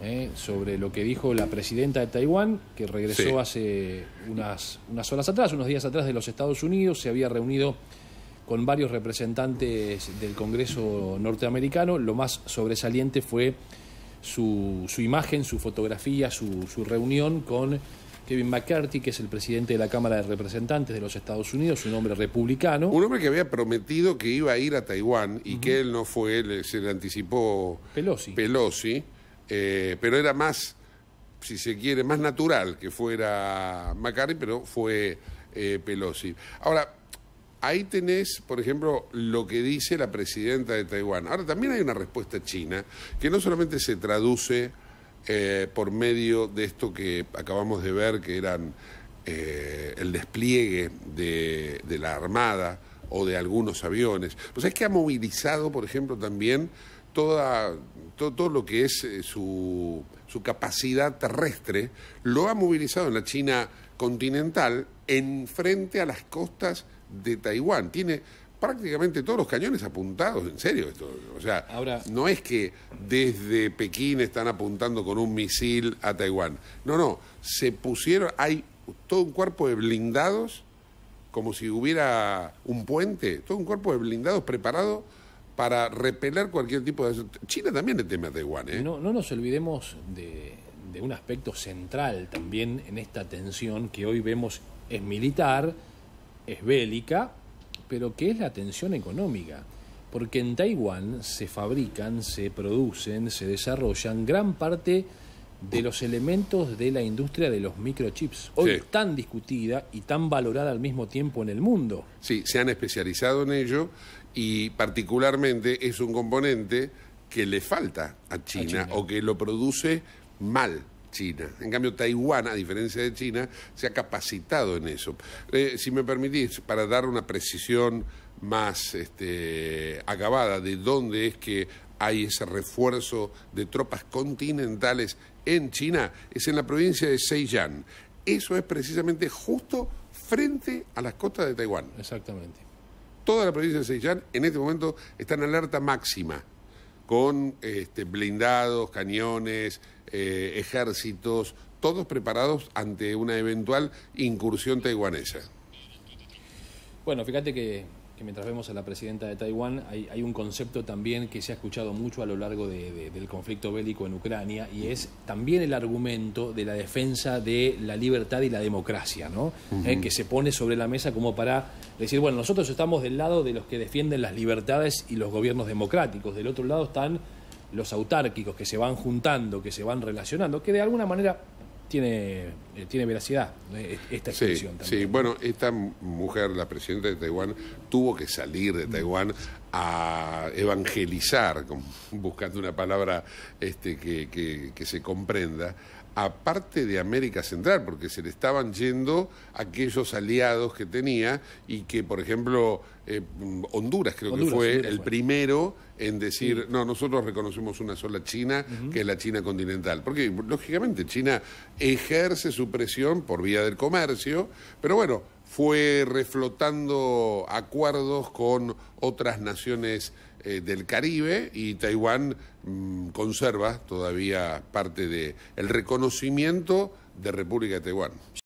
Eh, sobre lo que dijo la presidenta de Taiwán, que regresó hace unas, unas horas atrás, unos días atrás de los Estados Unidos, se había reunido con varios representantes del Congreso norteamericano. Lo más sobresaliente fue su, su imagen, su fotografía, su, su reunión con Kevin McCarthy, que es el presidente de la Cámara de Representantes de los Estados Unidos, un hombre republicano. Un hombre que había prometido que iba a ir a Taiwán y que él no fue, él, se le anticipó Pelosi. Pelosi eh, pero era más, si se quiere, más natural que fuera Macari, pero fue eh, Pelosi. Ahora, ahí tenés, por ejemplo, lo que dice la presidenta de Taiwán. Ahora, también hay una respuesta china que no solamente se traduce eh, por medio de esto que acabamos de ver, que eran el despliegue de, la Armada o de algunos aviones, pues es que ha movilizado, por ejemplo, también toda, todo, lo que es eh, su, capacidad terrestre, lo ha movilizado en la China continental en frente a las costas de Taiwán. Tiene prácticamente todos los cañones apuntados, en serio esto. O sea, no es que desde Pekín están apuntando con un misil a Taiwán. No, no, se pusieron, hay todo un cuerpo de blindados, como si hubiera un puente, todo un cuerpo de blindados preparado para repeler cualquier tipo de... China también le teme a Taiwán, ¿eh? No, no nos olvidemos de, de un aspecto central también en esta tensión que hoy vemos es militar, es bélica, pero que es la tensión económica. Porque en Taiwán se fabrican, se producen, se desarrollan gran parte de los elementos de la industria de los microchips, hoy tan discutida y tan valorada al mismo tiempo en el mundo. Sí, se han especializado en ello y particularmente es un componente que le falta a China, o que lo produce mal. China. En cambio, Taiwán, a diferencia de China, se ha capacitado en eso. Eh, si me permitís, para dar una precisión más este, acabada de dónde es que hay ese refuerzo de tropas continentales en China es en la provincia de Zhejiang. Eso es precisamente justo frente a las costas de Taiwán. Exactamente. Toda la provincia de Zhejiang en este momento está en alerta máxima, con este, blindados, cañones, eh, ejércitos, todos preparados ante una eventual incursión taiwanesa. Bueno, fíjate que que mientras vemos a la presidenta de Taiwán, hay, un concepto también que se ha escuchado mucho a lo largo de, del conflicto bélico en Ucrania y es también el argumento de la defensa de la libertad y la democracia, ¿no? Eh, que se pone sobre la mesa como para decir, bueno, nosotros estamos del lado de los que defienden las libertades y los gobiernos democráticos, del otro lado están los autárquicos que se van juntando, que se van relacionando, que de alguna manera tiene, eh, tiene veracidad e-, esta expresión Sí, bueno, esta mujer, la presidenta de Taiwán, tuvo que salir de mm. Taiwán a evangelizar, buscando una palabra este, que, se comprenda, aparte de América Central, porque se le estaban yendo aquellos aliados que tenía y que, por ejemplo, eh, Honduras creo que fue el primero en decir, no, nosotros reconocemos una sola China, que es la China continental. Porque, lógicamente, China ejerce su presión por vía del comercio, pero bueno, fue reflotando acuerdos con otras naciones eh, del Caribe y Taiwán mm, conserva todavía parte del reconocimiento de República de Taiwán.